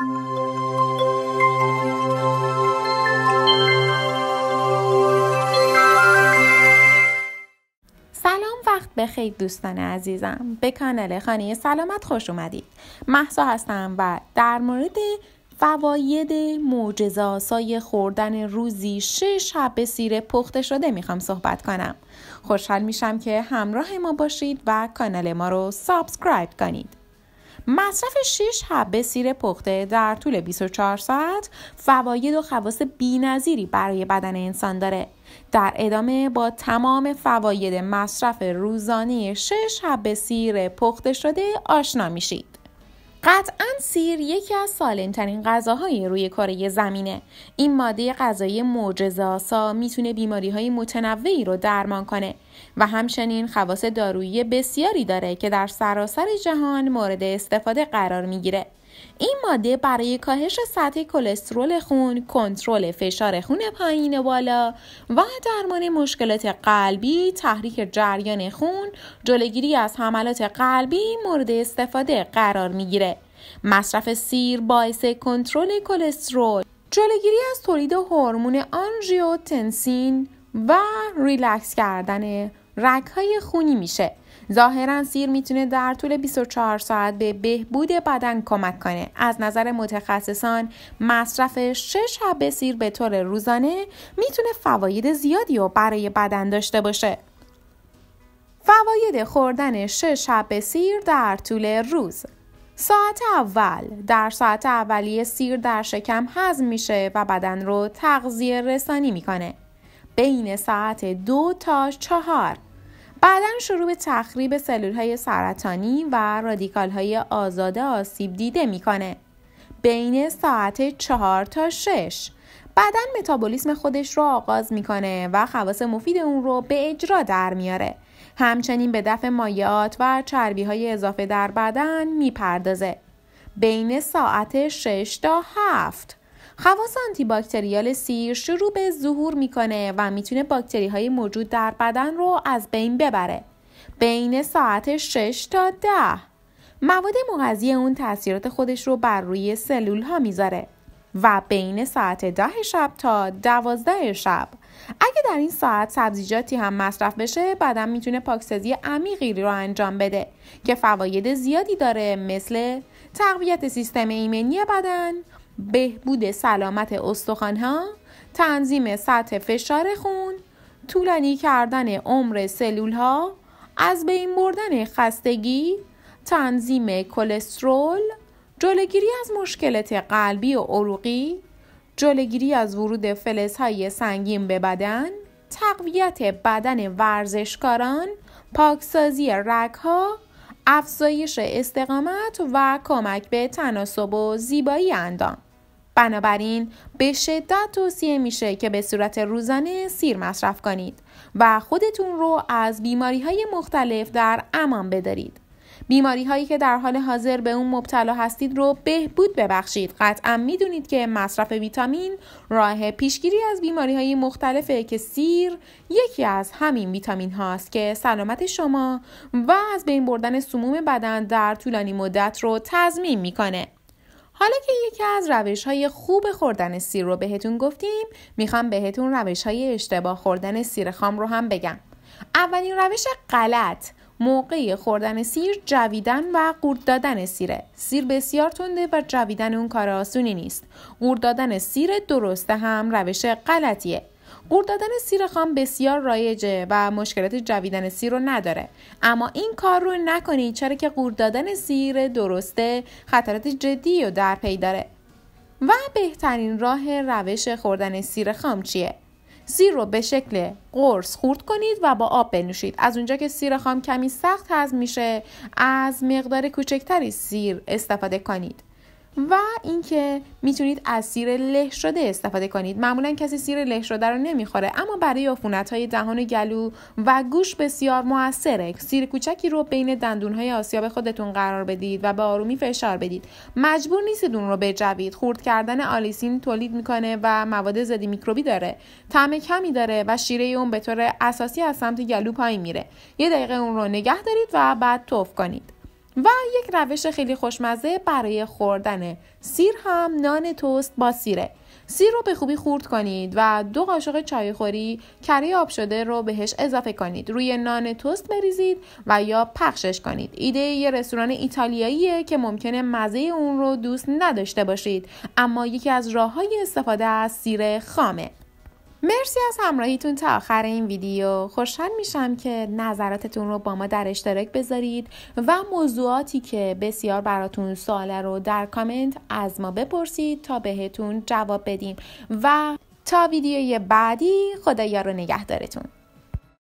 سلام وقت بخیر دوستان عزیزم به کانال خانه سلامت خوش اومدید محسا هستم و در مورد فواید معجزه خوردن روزی شش شب سیر پخته شده میخوام صحبت کنم خوشحال میشم که همراه ما باشید و کانال ما رو سابسکرایب کنید مصرف 6 حبه سیر پخته در طول 24 ساعت فواید و خواص بینظیری برای بدن انسان داره در ادامه با تمام فواید مصرف روزانه 6 حبه سیر پخته شده آشنا میشید قطعا سیر یکی از سالمترین غذاهای روی کره زمینه این ماده غذایی آسا میتونه بیماری های متنوعی رو درمان کنه و همچنین خواص دارویی بسیاری داره که در سراسر جهان مورد استفاده قرار میگیره این ماده برای کاهش سطح کلسترول خون، کنترل فشار خون پایین بالا و درمان مشکلات قلبی، تحریک جریان خون، جلوگیری از حملات قلبی مورد استفاده قرار میگیره. مصرف سیر باعث کنترل کلسترول، جلوگیری از تولید هورمون آنژیوتنسین و ریلکس کردن های خونی میشه ظاهرا سیر میتونه در طول 24 ساعت به بهبود بدن کمک کنه از نظر متخصصان مصرف 6 شب سیر به طور روزانه میتونه فواید زیادی رو برای بدن داشته باشه فواید خوردن 6 شب سیر در طول روز ساعت اول در ساعت اولیه سیر در شکم هضم میشه و بدن رو تغذیه رسانی میکنه بین ساعت دو تا چهار بعدا شروع به تخریب سلول های سرطانی و رادیکال های آزاد آسیب دیده میکنه بین ساعت چهار تا شش بعدا متابولیسم خودش رو آغاز میکنه و خواص مفید اون رو به اجرا در میاره همچنین به دفع مایعات و چربی های اضافه در بدن میپردازه بین ساعت 6 تا هفت خواص آنتی باکتریال سیر شروع به ظهور میکنه و میتونه باکتری های موجود در بدن رو از بین ببره بین ساعت 6 تا 10 مواد مغذی اون تاثیرات خودش رو بر روی سلول ها میذاره و بین ساعت 10 شب تا 12 شب اگه در این ساعت سبزیجاتی هم مصرف بشه بدن میتونه پاکسازی عمیقی رو انجام بده که فواید زیادی داره مثل تقویت سیستم ایمنی بدن، بهبود سلامت استخوانها، تنظیم سطح فشار خون، طولانی کردن عمر سلول ها، از بین بردن خستگی، تنظیم کلسترول، جلوگیری از مشکلات قلبی و عروقی، جلوگیری از ورود فلزهای سنگین به بدن، تقویت بدن ورزشکاران، پاکسازی ها افزایش استقامت و کمک به تناسب و زیبایی اندام. بنابراین به شدت توصیه میشه که به صورت روزانه سیر مصرف کنید و خودتون رو از بیماری های مختلف در امان بدارید. بیماری هایی که در حال حاضر به اون مبتلا هستید رو بهبود ببخشید. قطعا میدونید که مصرف ویتامین راه پیشگیری از بیماری های مختلفه که سیر یکی از همین ویتامین هاست که سلامت شما و از بین بردن سموم بدن در طولانی مدت رو تضمین میکنه. حالا که یکی از روش های خوب خوردن سیر رو بهتون گفتیم میخوام بهتون روش های اشتباه خوردن سیر خام رو هم بگم اولین روش غلط موقع خوردن سیر جویدن و قورت دادن سیره سیر بسیار تنده و جویدن اون کار آسونی نیست قورت دادن سیر درسته هم روش غلطیه قورت دادن سیر خام بسیار رایجه و مشکلات جویدن سیر رو نداره اما این کار رو نکنید چرا که قورت دادن سیر درسته خطرات جدی رو در پی داره و بهترین راه روش خوردن سیر خام چیه سیر رو به شکل قرص خورد کنید و با آب بنوشید از اونجا که سیر خام کمی سخت هضم میشه از مقدار کوچکتری سیر استفاده کنید و اینکه میتونید از سیر له شده استفاده کنید معمولا کسی سیر له شده رو نمیخوره اما برای عفونت های دهان گلو و گوش بسیار موثره سیر کوچکی رو بین دندون های آسیاب خودتون قرار بدید و به آرومی فشار بدید مجبور نیستید اون رو بجوید خورد کردن آلیسین تولید میکنه و مواد زدی میکروبی داره طعم کمی داره و شیره اون به طور اساسی از سمت گلو پایین میره یه دقیقه اون رو نگه دارید و بعد تف کنید و یک روش خیلی خوشمزه برای خوردن سیر هم نان توست با سیره سیر رو به خوبی خورد کنید و دو قاشق چای خوری کره آب شده رو بهش اضافه کنید روی نان توست بریزید و یا پخشش کنید ایده یه رستوران ایتالیاییه که ممکنه مزه اون رو دوست نداشته باشید اما یکی از راه های استفاده از سیر خامه مرسی از همراهیتون تا آخر این ویدیو خوشحال میشم که نظراتتون رو با ما در اشتراک بذارید و موضوعاتی که بسیار براتون سواله رو در کامنت از ما بپرسید تا بهتون جواب بدیم و تا ویدیوی بعدی خدایا رو نگهدارتون